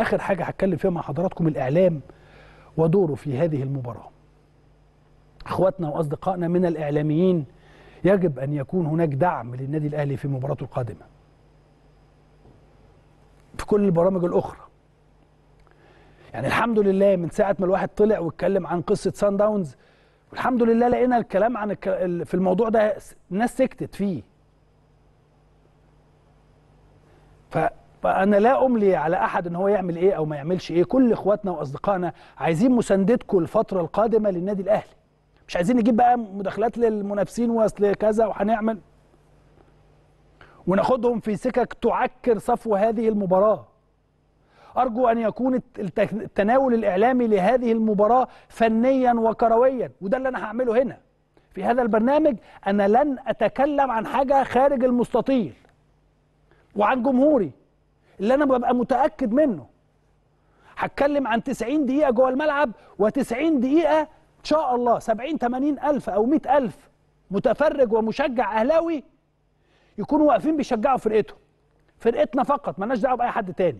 اخر حاجه هتكلم فيها مع حضراتكم الاعلام ودوره في هذه المباراه اخواتنا واصدقائنا من الاعلاميين يجب ان يكون هناك دعم للنادي الاهلي في مباراته القادمه في كل البرامج الاخرى يعني الحمد لله من ساعه ما الواحد طلع واتكلم عن قصه سان داونز والحمد لله لقينا الكلام عن في الموضوع ده الناس سكتت فيه ف فانا لا املي على احد ان هو يعمل ايه او ما يعملش ايه كل اخواتنا واصدقائنا عايزين مساندتكم الفتره القادمه للنادي الاهلي مش عايزين نجيب بقى مداخلات للمنافسين واصل كذا وهنعمل وناخدهم في سكك تعكر صفو هذه المباراه ارجو ان يكون التناول الاعلامي لهذه المباراه فنيا وكرويا وده اللي انا هعمله هنا في هذا البرنامج انا لن اتكلم عن حاجه خارج المستطيل وعن جمهوري اللي انا ببقى متاكد منه هتكلم عن 90 دقيقه جوه الملعب و90 دقيقه ان شاء الله 70 80 الف او 100 الف متفرج ومشجع اهلاوي يكونوا واقفين بيشجعوا فرقتهم فرقتنا فقط مالناش دعوه باي حد تاني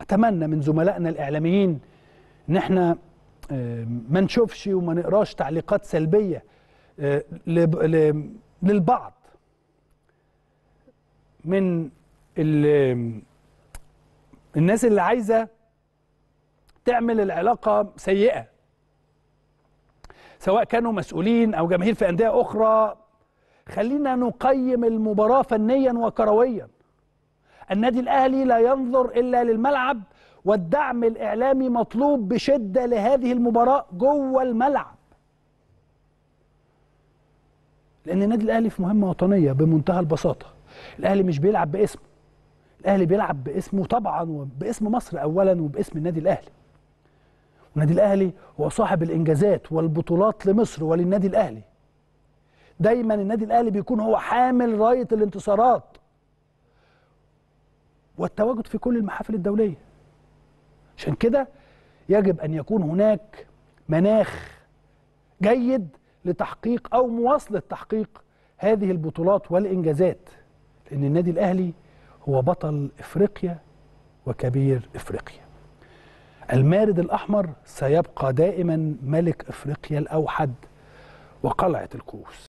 اتمنى من زملائنا الاعلاميين ان احنا آه، ما نشوفش وما نقراش تعليقات سلبيه آه، للبعض من الناس اللي عايزه تعمل العلاقه سيئه سواء كانوا مسؤولين او جماهير في انديه اخرى خلينا نقيم المباراه فنيا وكرويا النادي الاهلي لا ينظر الا للملعب والدعم الاعلامي مطلوب بشده لهذه المباراه جوه الملعب لان النادي الاهلي في مهمه وطنيه بمنتهى البساطه الاهلي مش بيلعب باسمه الاهلي بيلعب باسمه طبعا وباسم مصر اولا وباسم النادي الاهلي والنادي الاهلي هو صاحب الانجازات والبطولات لمصر وللنادي الاهلي دايما النادي الاهلي بيكون هو حامل رايه الانتصارات والتواجد في كل المحافل الدوليه عشان كده يجب ان يكون هناك مناخ جيد لتحقيق او مواصله تحقيق هذه البطولات والانجازات ان النادي الاهلي هو بطل افريقيا وكبير افريقيا المارد الاحمر سيبقى دائما ملك افريقيا الاوحد وقلعه الكوس